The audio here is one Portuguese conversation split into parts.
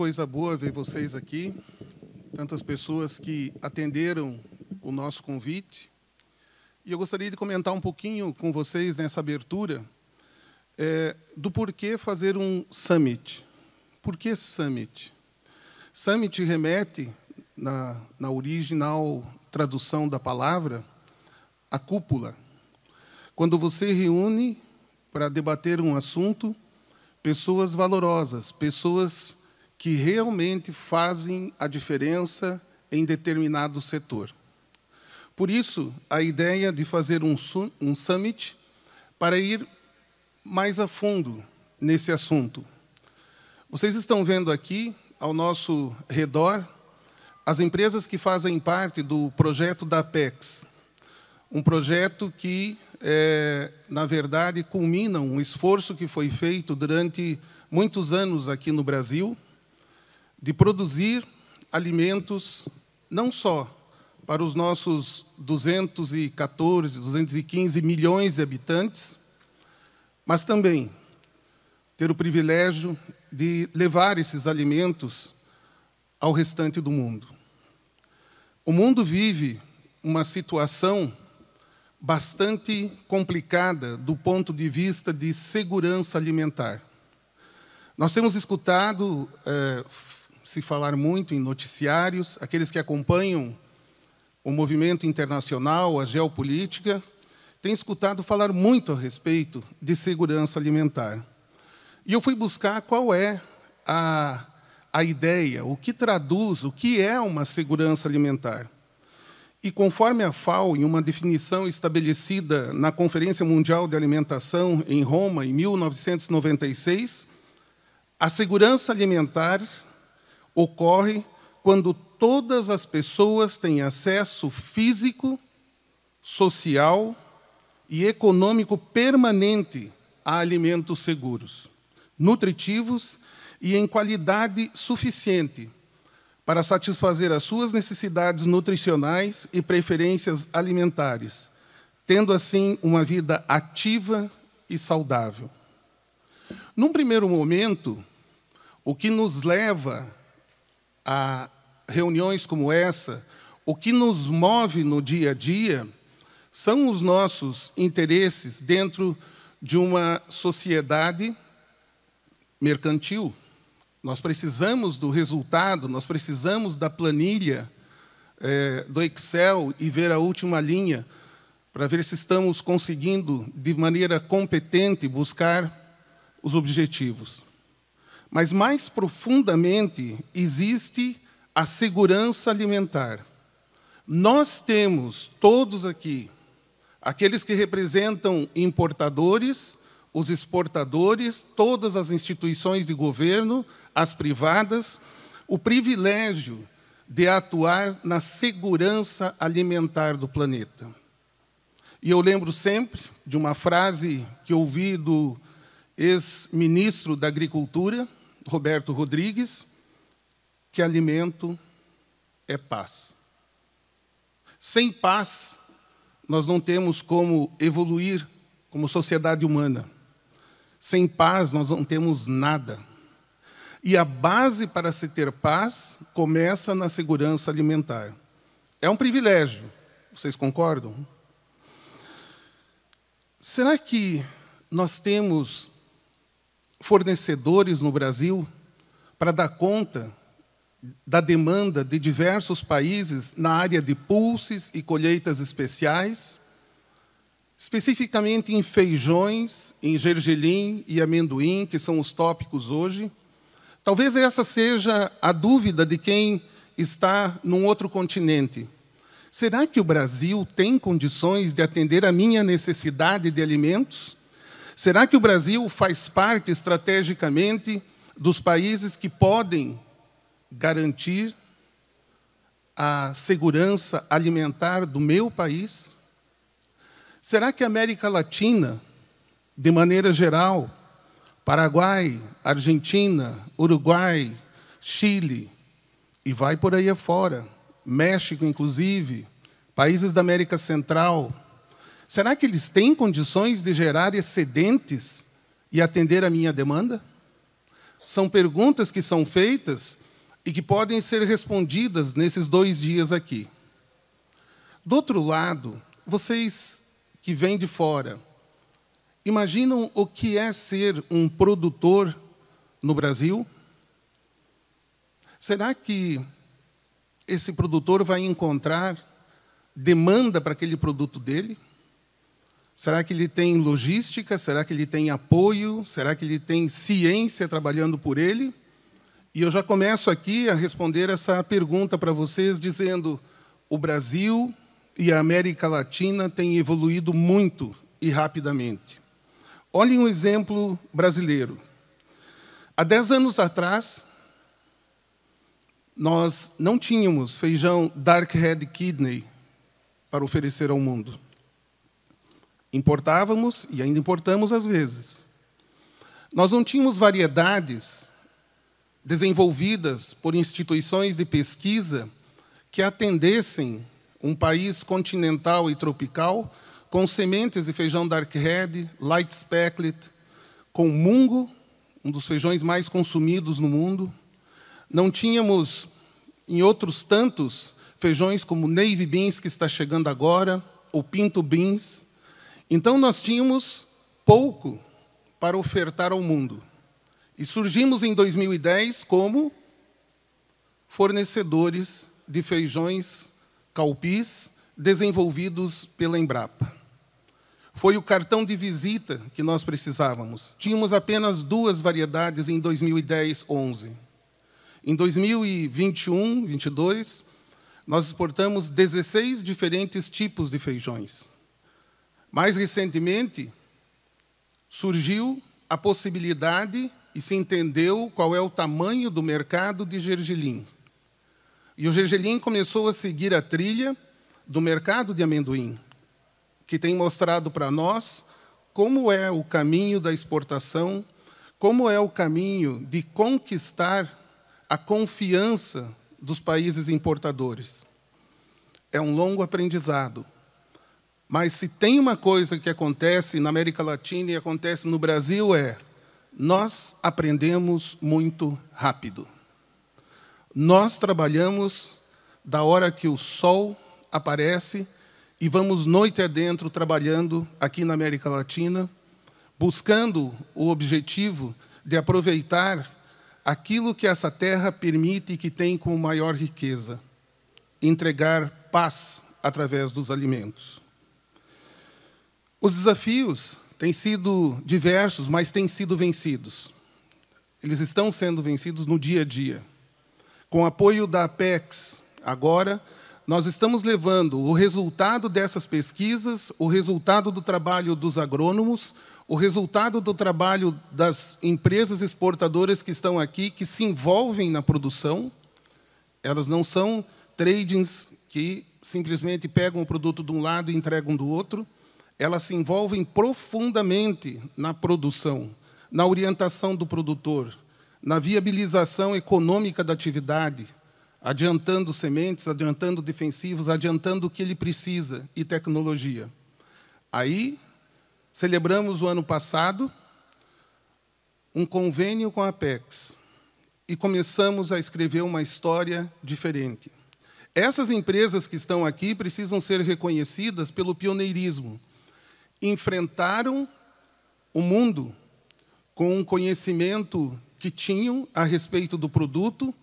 coisa boa ver vocês aqui, tantas pessoas que atenderam o nosso convite. E eu gostaria de comentar um pouquinho com vocês nessa abertura é, do porquê fazer um summit. Por que summit? Summit remete, na, na original tradução da palavra, a cúpula. Quando você reúne para debater um assunto pessoas valorosas, pessoas que realmente fazem a diferença em determinado setor. Por isso, a ideia de fazer um, um summit para ir mais a fundo nesse assunto. Vocês estão vendo aqui, ao nosso redor, as empresas que fazem parte do projeto da Apex, um projeto que, é, na verdade, culmina um esforço que foi feito durante muitos anos aqui no Brasil, de produzir alimentos não só para os nossos 214, 215 milhões de habitantes, mas também ter o privilégio de levar esses alimentos ao restante do mundo. O mundo vive uma situação bastante complicada do ponto de vista de segurança alimentar. Nós temos escutado é, se falar muito em noticiários, aqueles que acompanham o movimento internacional, a geopolítica, têm escutado falar muito a respeito de segurança alimentar. E eu fui buscar qual é a, a ideia, o que traduz, o que é uma segurança alimentar. E conforme a FAO, em uma definição estabelecida na Conferência Mundial de Alimentação em Roma, em 1996, a segurança alimentar ocorre quando todas as pessoas têm acesso físico, social e econômico permanente a alimentos seguros, nutritivos e em qualidade suficiente para satisfazer as suas necessidades nutricionais e preferências alimentares, tendo assim uma vida ativa e saudável. Num primeiro momento, o que nos leva a reuniões como essa, o que nos move no dia a dia são os nossos interesses dentro de uma sociedade mercantil. Nós precisamos do resultado, nós precisamos da planilha é, do Excel e ver a última linha para ver se estamos conseguindo, de maneira competente, buscar os objetivos. Mas mais profundamente existe a segurança alimentar. Nós temos todos aqui aqueles que representam importadores, os exportadores, todas as instituições de governo, as privadas, o privilégio de atuar na segurança alimentar do planeta. E eu lembro sempre de uma frase que ouvi do ex-ministro da Agricultura, Roberto Rodrigues que alimento é paz. Sem paz, nós não temos como evoluir como sociedade humana. Sem paz, nós não temos nada. E a base para se ter paz começa na segurança alimentar. É um privilégio, vocês concordam? Será que nós temos fornecedores no Brasil para dar conta da demanda de diversos países na área de pulses e colheitas especiais, especificamente em feijões, em gergelim e amendoim, que são os tópicos hoje. Talvez essa seja a dúvida de quem está num outro continente. Será que o Brasil tem condições de atender à minha necessidade de alimentos? Será que o Brasil faz parte estrategicamente dos países que podem garantir a segurança alimentar do meu país? Será que a América Latina, de maneira geral, Paraguai, Argentina, Uruguai, Chile, e vai por aí afora, México, inclusive, países da América Central, Será que eles têm condições de gerar excedentes e atender a minha demanda? São perguntas que são feitas e que podem ser respondidas nesses dois dias aqui. Do outro lado, vocês que vêm de fora, imaginam o que é ser um produtor no Brasil? Será que esse produtor vai encontrar demanda para aquele produto dele? Será que ele tem logística? Será que ele tem apoio? Será que ele tem ciência trabalhando por ele? E eu já começo aqui a responder essa pergunta para vocês dizendo: o Brasil e a América Latina têm evoluído muito e rapidamente. Olhem um exemplo brasileiro. Há dez anos atrás, nós não tínhamos feijão dark red kidney para oferecer ao mundo. Importávamos e ainda importamos às vezes. Nós não tínhamos variedades desenvolvidas por instituições de pesquisa que atendessem um país continental e tropical com sementes de feijão dark red, light specklet, com mungo, um dos feijões mais consumidos no mundo. Não tínhamos, em outros tantos, feijões como navy beans, que está chegando agora, ou pinto beans, então nós tínhamos pouco para ofertar ao mundo. E surgimos em 2010 como fornecedores de feijões calpis desenvolvidos pela Embrapa. Foi o cartão de visita que nós precisávamos. Tínhamos apenas duas variedades em 2010-11. Em 2021, 22, nós exportamos 16 diferentes tipos de feijões. Mais recentemente, surgiu a possibilidade e se entendeu qual é o tamanho do mercado de gergelim. E o gergelim começou a seguir a trilha do mercado de amendoim, que tem mostrado para nós como é o caminho da exportação, como é o caminho de conquistar a confiança dos países importadores. É um longo aprendizado. Mas se tem uma coisa que acontece na América Latina e acontece no Brasil é nós aprendemos muito rápido. Nós trabalhamos da hora que o sol aparece e vamos noite adentro trabalhando aqui na América Latina, buscando o objetivo de aproveitar aquilo que essa terra permite e que tem como maior riqueza: entregar paz através dos alimentos. Os desafios têm sido diversos, mas têm sido vencidos. Eles estão sendo vencidos no dia a dia. Com o apoio da Apex, agora, nós estamos levando o resultado dessas pesquisas, o resultado do trabalho dos agrônomos, o resultado do trabalho das empresas exportadoras que estão aqui, que se envolvem na produção. Elas não são tradings que simplesmente pegam o produto de um lado e entregam do outro elas se envolvem profundamente na produção, na orientação do produtor, na viabilização econômica da atividade, adiantando sementes, adiantando defensivos, adiantando o que ele precisa e tecnologia. Aí, celebramos o ano passado um convênio com a Apex e começamos a escrever uma história diferente. Essas empresas que estão aqui precisam ser reconhecidas pelo pioneirismo, enfrentaram o mundo com um conhecimento que tinham a respeito do produto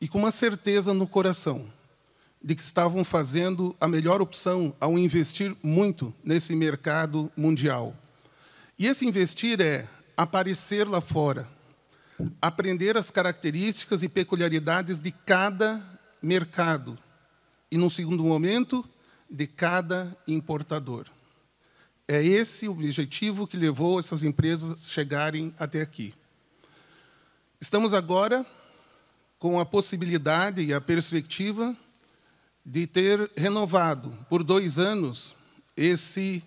e com uma certeza no coração de que estavam fazendo a melhor opção ao investir muito nesse mercado mundial. E esse investir é aparecer lá fora, aprender as características e peculiaridades de cada mercado e, num segundo momento, de cada importador. É esse o objetivo que levou essas empresas a chegarem até aqui. Estamos agora com a possibilidade e a perspectiva de ter renovado por dois anos esse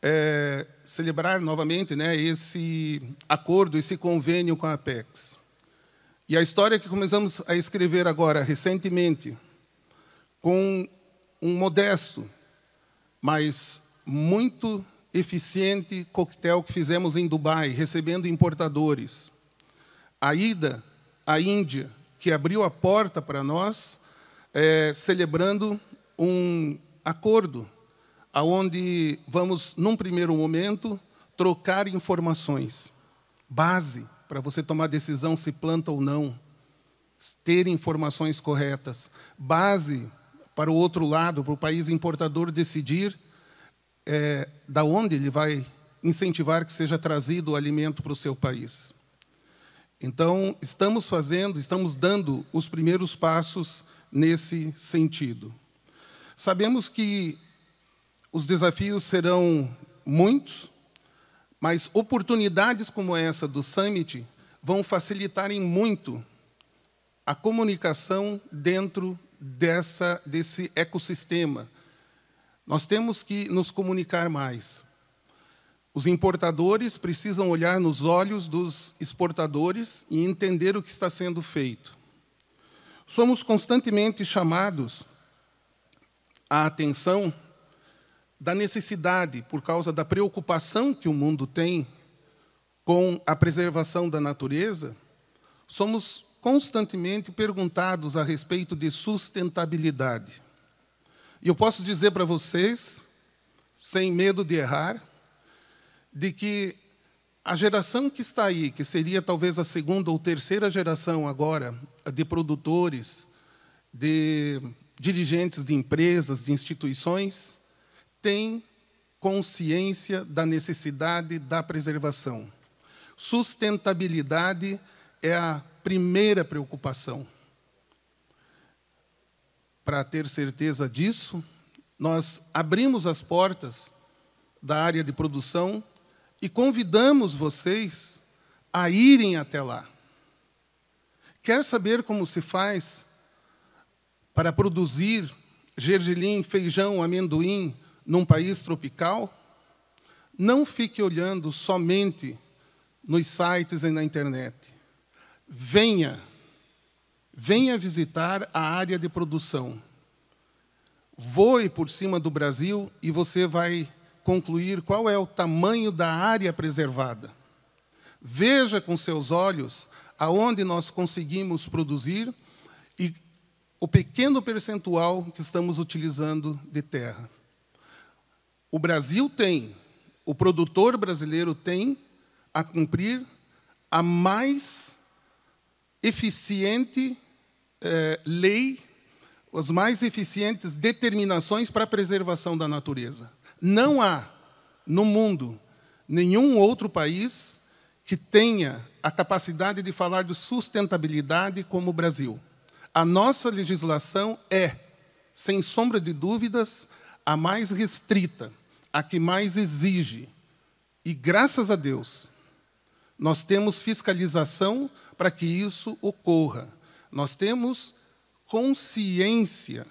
é, celebrar novamente, né, esse acordo, esse convênio com a Apex. E a história que começamos a escrever agora recentemente, com um modesto, mas muito eficiente coquetel que fizemos em Dubai, recebendo importadores. A ida à Índia, que abriu a porta para nós, é, celebrando um acordo aonde vamos, num primeiro momento, trocar informações, base para você tomar decisão se planta ou não, ter informações corretas, base para o outro lado, para o país importador decidir é, da onde ele vai incentivar que seja trazido o alimento para o seu país. Então, estamos fazendo, estamos dando os primeiros passos nesse sentido. Sabemos que os desafios serão muitos, mas oportunidades como essa do Summit vão facilitar em muito a comunicação dentro dessa, desse ecossistema, nós temos que nos comunicar mais. Os importadores precisam olhar nos olhos dos exportadores e entender o que está sendo feito. Somos constantemente chamados a atenção da necessidade, por causa da preocupação que o mundo tem com a preservação da natureza, somos constantemente perguntados a respeito de sustentabilidade. E eu posso dizer para vocês, sem medo de errar, de que a geração que está aí, que seria talvez a segunda ou terceira geração agora de produtores, de dirigentes de empresas, de instituições, tem consciência da necessidade da preservação. Sustentabilidade é a primeira preocupação para ter certeza disso, nós abrimos as portas da área de produção e convidamos vocês a irem até lá. Quer saber como se faz para produzir gergelim, feijão, amendoim num país tropical? Não fique olhando somente nos sites e na internet. Venha Venha visitar a área de produção. Voe por cima do Brasil e você vai concluir qual é o tamanho da área preservada. Veja com seus olhos aonde nós conseguimos produzir e o pequeno percentual que estamos utilizando de terra. O Brasil tem, o produtor brasileiro tem a cumprir a mais eficiente eh, lei, as mais eficientes determinações para a preservação da natureza. Não há no mundo nenhum outro país que tenha a capacidade de falar de sustentabilidade como o Brasil. A nossa legislação é, sem sombra de dúvidas, a mais restrita, a que mais exige. E graças a Deus, nós temos fiscalização para que isso ocorra. Nós temos consciência,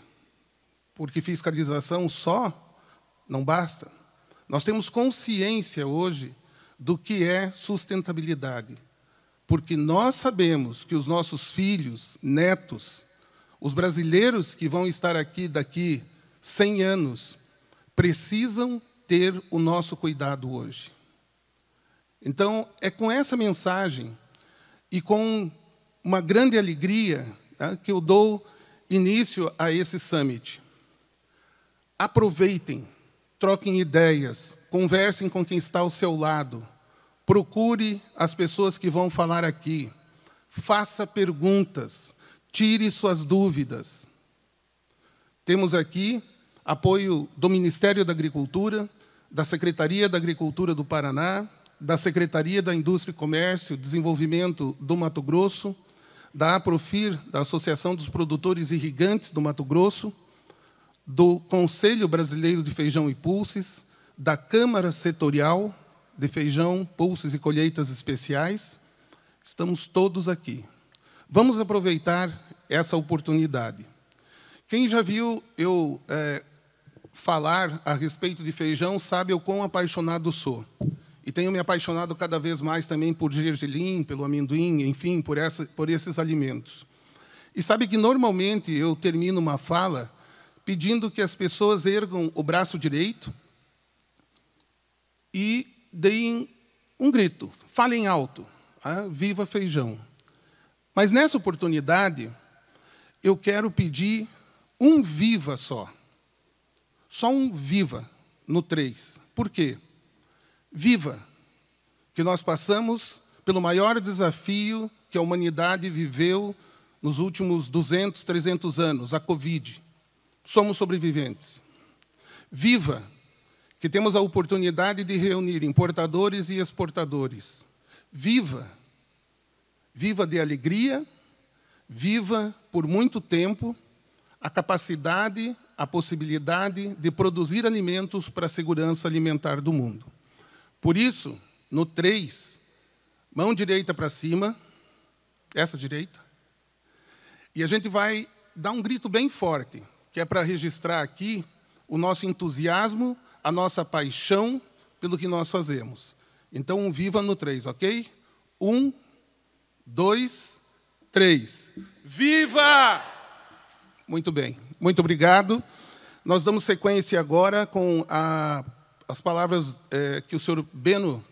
porque fiscalização só não basta. Nós temos consciência hoje do que é sustentabilidade, porque nós sabemos que os nossos filhos, netos, os brasileiros que vão estar aqui daqui 100 anos, precisam ter o nosso cuidado hoje. Então, é com essa mensagem e com uma grande alegria né, que eu dou início a esse summit. Aproveitem, troquem ideias, conversem com quem está ao seu lado, procure as pessoas que vão falar aqui, faça perguntas, tire suas dúvidas. Temos aqui apoio do Ministério da Agricultura, da Secretaria da Agricultura do Paraná, da Secretaria da Indústria e Comércio e Desenvolvimento do Mato Grosso, da APROFIR, da Associação dos Produtores Irrigantes do Mato Grosso, do Conselho Brasileiro de Feijão e Pulses, da Câmara Setorial de Feijão, Pulses e Colheitas Especiais. Estamos todos aqui. Vamos aproveitar essa oportunidade. Quem já viu eu é, falar a respeito de feijão sabe o quão apaixonado sou. E tenho me apaixonado cada vez mais também por gergelim, pelo amendoim, enfim, por, essa, por esses alimentos. E sabe que normalmente eu termino uma fala pedindo que as pessoas ergam o braço direito e deem um grito, falem alto, ah, viva feijão. Mas nessa oportunidade, eu quero pedir um viva só. Só um viva no três. Por quê? viva, que nós passamos pelo maior desafio que a humanidade viveu nos últimos 200, 300 anos, a Covid. Somos sobreviventes. Viva, que temos a oportunidade de reunir importadores e exportadores. Viva, viva de alegria, viva por muito tempo a capacidade, a possibilidade de produzir alimentos para a segurança alimentar do mundo. Por isso, no 3, mão direita para cima, essa direita, e a gente vai dar um grito bem forte, que é para registrar aqui o nosso entusiasmo, a nossa paixão pelo que nós fazemos. Então, um viva no 3, ok? Um, dois, três. Viva! Muito bem, muito obrigado. Nós damos sequência agora com a as palavras é, que o senhor Beno